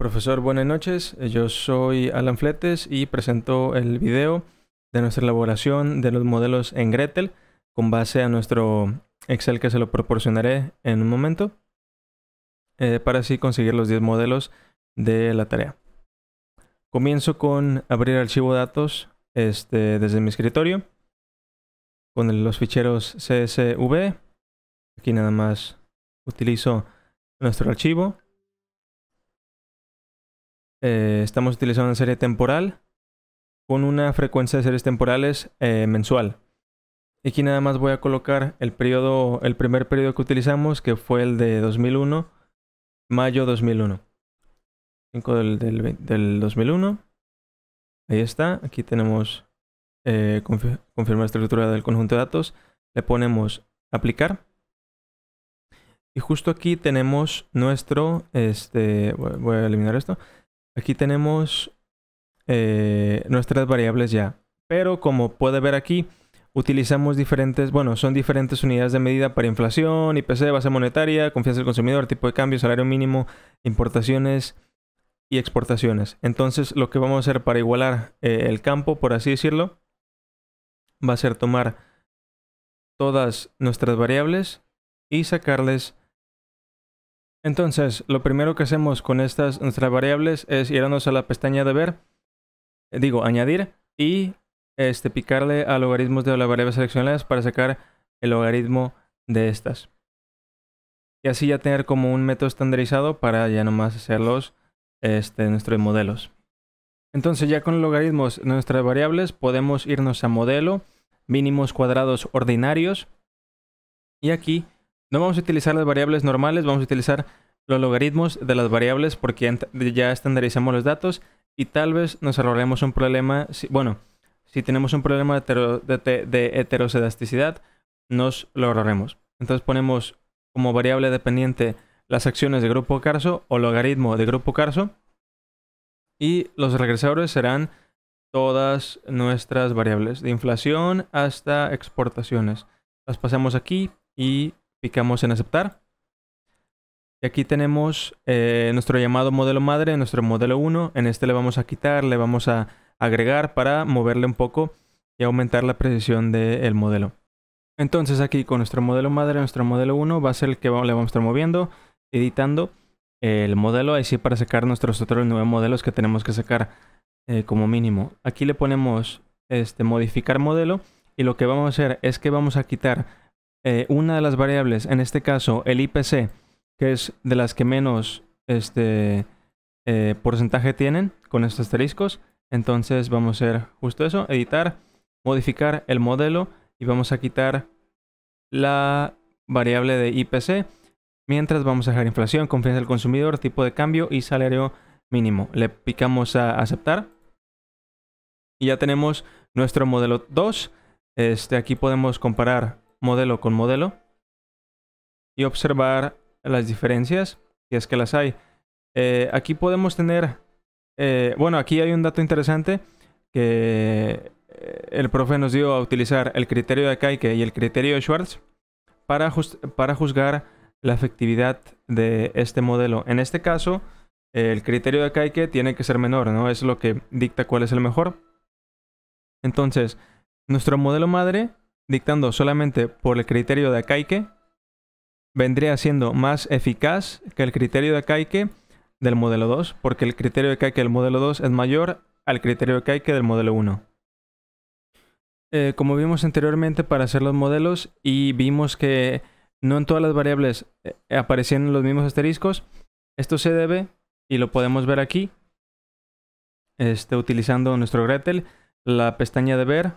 Profesor, buenas noches. Eh, yo soy Alan Fletes y presento el video de nuestra elaboración de los modelos en Gretel con base a nuestro Excel que se lo proporcionaré en un momento eh, para así conseguir los 10 modelos de la tarea. Comienzo con abrir archivo datos este, desde mi escritorio con los ficheros CSV. Aquí nada más utilizo nuestro archivo eh, estamos utilizando una serie temporal con una frecuencia de series temporales eh, mensual. Y aquí nada más voy a colocar el, periodo, el primer periodo que utilizamos, que fue el de 2001, mayo 2001. 5 del, del, 2001. Ahí está. Aquí tenemos eh, la confirmar estructura del conjunto de datos. Le ponemos aplicar. Y justo aquí tenemos nuestro, este, voy a eliminar esto, Aquí tenemos eh, nuestras variables ya. Pero como puede ver aquí, utilizamos diferentes, bueno, son diferentes unidades de medida para inflación, IPC, base monetaria, confianza del consumidor, tipo de cambio, salario mínimo, importaciones y exportaciones. Entonces, lo que vamos a hacer para igualar eh, el campo, por así decirlo, va a ser tomar todas nuestras variables y sacarles entonces, lo primero que hacemos con estas nuestras variables es irnos a la pestaña de ver, eh, digo, añadir, y este, picarle a logaritmos de las variables seleccionadas para sacar el logaritmo de estas. Y así ya tener como un método estandarizado para ya nomás hacerlos este, nuestros modelos. Entonces ya con logaritmos de nuestras variables podemos irnos a modelo, mínimos cuadrados ordinarios. Y aquí no vamos a utilizar las variables normales, vamos a utilizar los logaritmos de las variables porque ya estandarizamos los datos y tal vez nos ahorraremos un problema, si, bueno, si tenemos un problema de, hetero, nos lo ahorraremos. Entonces ponemos como variable dependiente las acciones de grupo Carso o logaritmo de grupo Carso y los regresadores serán todas nuestras variables, de inflación hasta exportaciones. Las pasamos aquí y Picamos en aceptar. Y aquí tenemos eh, nuestro llamado modelo madre, nuestro modelo 1. En este le vamos a quitar, le vamos a agregar para moverle un poco y aumentar la precisión del modelo. Entonces aquí con nuestro modelo madre, nuestro modelo 1 va a ser el que le vamos a estar moviendo, editando el modelo, así para sacar nuestros otros nueve modelos que tenemos que sacar eh, como mínimo. Aquí le ponemos este modificar modelo y lo que vamos a hacer es que vamos a quitar eh, una de las variables, en este caso el IPC, que es de las que menos este, eh, porcentaje tienen con estos asteriscos, entonces vamos a hacer justo eso, editar, modificar el modelo y vamos a quitar la variable de IPC. Mientras vamos a dejar inflación, confianza del consumidor, tipo de cambio y salario mínimo. Le picamos a aceptar. Y ya tenemos nuestro modelo 2. Este, aquí podemos comparar modelo con modelo y observar las diferencias, si es que las hay. Eh, aquí podemos tener, eh, bueno, aquí hay un dato interesante que eh, el profe nos dio a utilizar el criterio de Kaike y el criterio de Schwartz para, para juzgar la efectividad de este modelo. En este caso, el criterio de Kaike tiene que ser menor, ¿no? Es lo que dicta cuál es el mejor. Entonces, nuestro modelo madre dictando solamente por el criterio de Akaike, vendría siendo más eficaz que el criterio de Akaike del modelo 2, porque el criterio de Akaike del modelo 2 es mayor al criterio de Akaike del modelo 1. Eh, como vimos anteriormente para hacer los modelos y vimos que no en todas las variables eh, aparecían los mismos asteriscos, esto se debe, y lo podemos ver aquí, este, utilizando nuestro Gretel, la pestaña de ver,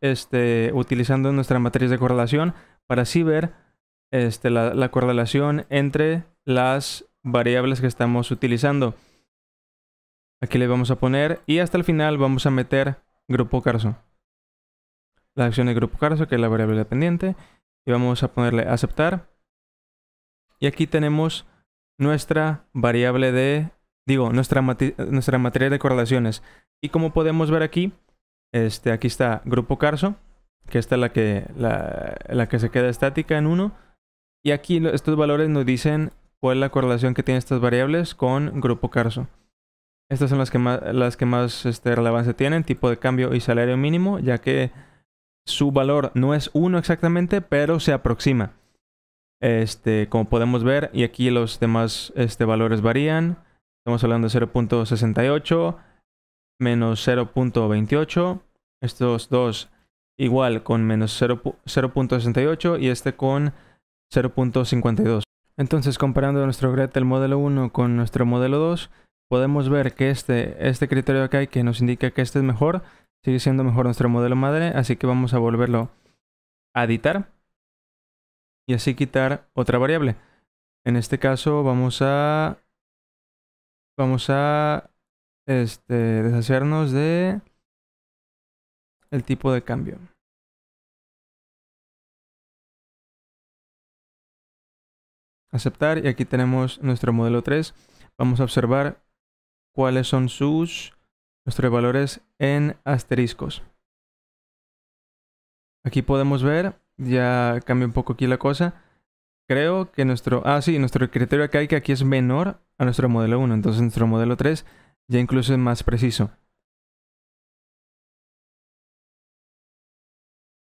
este, utilizando nuestra matriz de correlación para así ver este, la, correlación entre las variables que estamos utilizando. Aquí le vamos a poner y hasta el final vamos a meter grupo Carso. La acción de grupo Carso, que es la variable dependiente. Y vamos a ponerle aceptar. Y aquí tenemos nuestra variable de, digo, nuestra, nuestra materia de correlaciones. Y como podemos ver aquí, este, aquí está Grupo Carso, que esta es la que, se queda estática en 1. Y aquí estos valores nos dicen cuál es la correlación que tienen estas variables con Grupo Carso. Estas son las que más, este, relevancia tienen, tipo de cambio y salario mínimo, ya que su valor no es 1 exactamente, pero se aproxima. Este, como podemos ver, y aquí los demás este, valores varían. Estamos hablando de 0.68, menos 0.28. Estos dos igual con menos 0.68 y este con 0.52. Entonces, comparando nuestro Gretel del modelo 1 con nuestro modelo 2, podemos ver que este, este criterio acá hay que nos indica que este es mejor, sigue siendo mejor nuestro modelo madre, así que vamos a volverlo a editar y así quitar otra variable. En este caso vamos a vamos a este, deshacernos de el tipo de cambio. Aceptar y aquí tenemos nuestro modelo 3. Vamos a observar cuáles son sus nuestros valores en asteriscos. Aquí podemos ver, ya cambia un poco aquí la cosa. Creo que nuestro, ah sí, nuestro criterio acá hay que aquí es menor a nuestro modelo 1. Entonces nuestro modelo 3 ya incluso es más preciso.